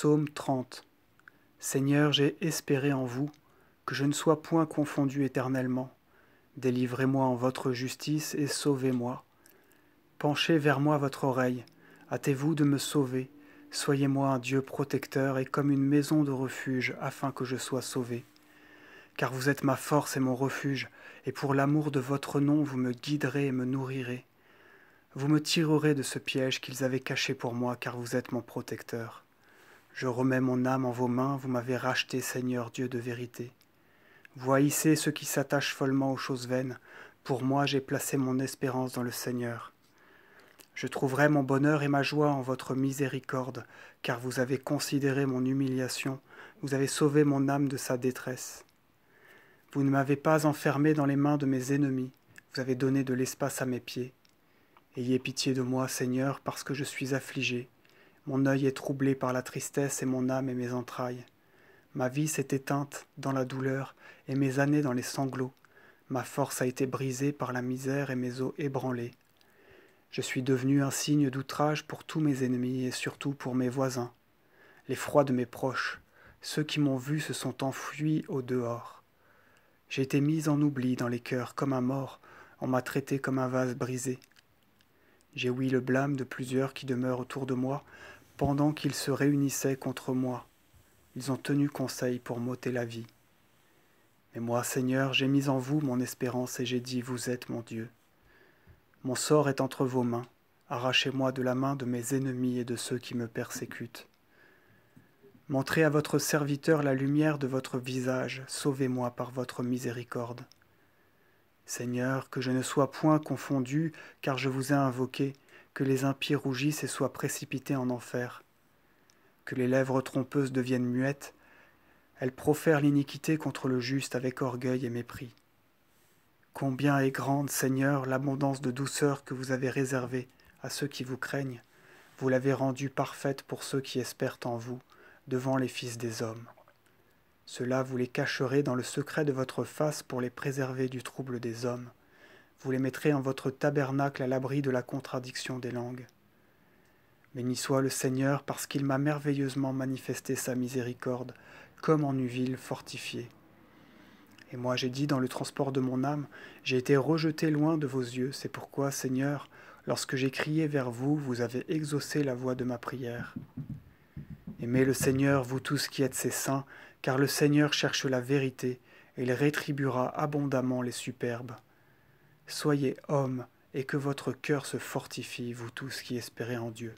Psaume 30 Seigneur, j'ai espéré en vous, que je ne sois point confondu éternellement. Délivrez-moi en votre justice et sauvez-moi. Penchez vers moi votre oreille, hâtez-vous de me sauver. Soyez-moi un Dieu protecteur et comme une maison de refuge, afin que je sois sauvé. Car vous êtes ma force et mon refuge, et pour l'amour de votre nom vous me guiderez et me nourrirez. Vous me tirerez de ce piège qu'ils avaient caché pour moi, car vous êtes mon protecteur. Je remets mon âme en vos mains, vous m'avez racheté, Seigneur Dieu de vérité. Vous haïssez ceux qui s'attachent follement aux choses vaines. Pour moi, j'ai placé mon espérance dans le Seigneur. Je trouverai mon bonheur et ma joie en votre miséricorde, car vous avez considéré mon humiliation, vous avez sauvé mon âme de sa détresse. Vous ne m'avez pas enfermé dans les mains de mes ennemis, vous avez donné de l'espace à mes pieds. Ayez pitié de moi, Seigneur, parce que je suis affligé. Mon œil est troublé par la tristesse et mon âme et mes entrailles. Ma vie s'est éteinte dans la douleur et mes années dans les sanglots. Ma force a été brisée par la misère et mes os ébranlés. Je suis devenu un signe d'outrage pour tous mes ennemis et surtout pour mes voisins, les froids de mes proches. Ceux qui m'ont vu se sont enfuis au dehors. J'ai été mis en oubli dans les cœurs comme un mort, on m'a traité comme un vase brisé. J'ai ouï le blâme de plusieurs qui demeurent autour de moi, pendant qu'ils se réunissaient contre moi, ils ont tenu conseil pour m'ôter la vie. Mais moi, Seigneur, j'ai mis en vous mon espérance et j'ai dit, Vous êtes mon Dieu. Mon sort est entre vos mains, arrachez-moi de la main de mes ennemis et de ceux qui me persécutent. Montrez à votre serviteur la lumière de votre visage, sauvez-moi par votre miséricorde. Seigneur, que je ne sois point confondu, car je vous ai invoqué, que les impies rougissent et soient précipités en enfer, que les lèvres trompeuses deviennent muettes, elles profèrent l'iniquité contre le juste avec orgueil et mépris. Combien est grande, Seigneur, l'abondance de douceur que vous avez réservée à ceux qui vous craignent, vous l'avez rendue parfaite pour ceux qui espèrent en vous, devant les fils des hommes. Cela vous les cacherez dans le secret de votre face pour les préserver du trouble des hommes vous les mettrez en votre tabernacle à l'abri de la contradiction des langues. Béni soit le Seigneur parce qu'il m'a merveilleusement manifesté sa miséricorde, comme en une ville fortifiée. Et moi j'ai dit dans le transport de mon âme, j'ai été rejeté loin de vos yeux, c'est pourquoi, Seigneur, lorsque j'ai crié vers vous, vous avez exaucé la voix de ma prière. Aimez le Seigneur, vous tous qui êtes ses saints, car le Seigneur cherche la vérité, et il rétribuera abondamment les superbes. Soyez hommes et que votre cœur se fortifie, vous tous qui espérez en Dieu.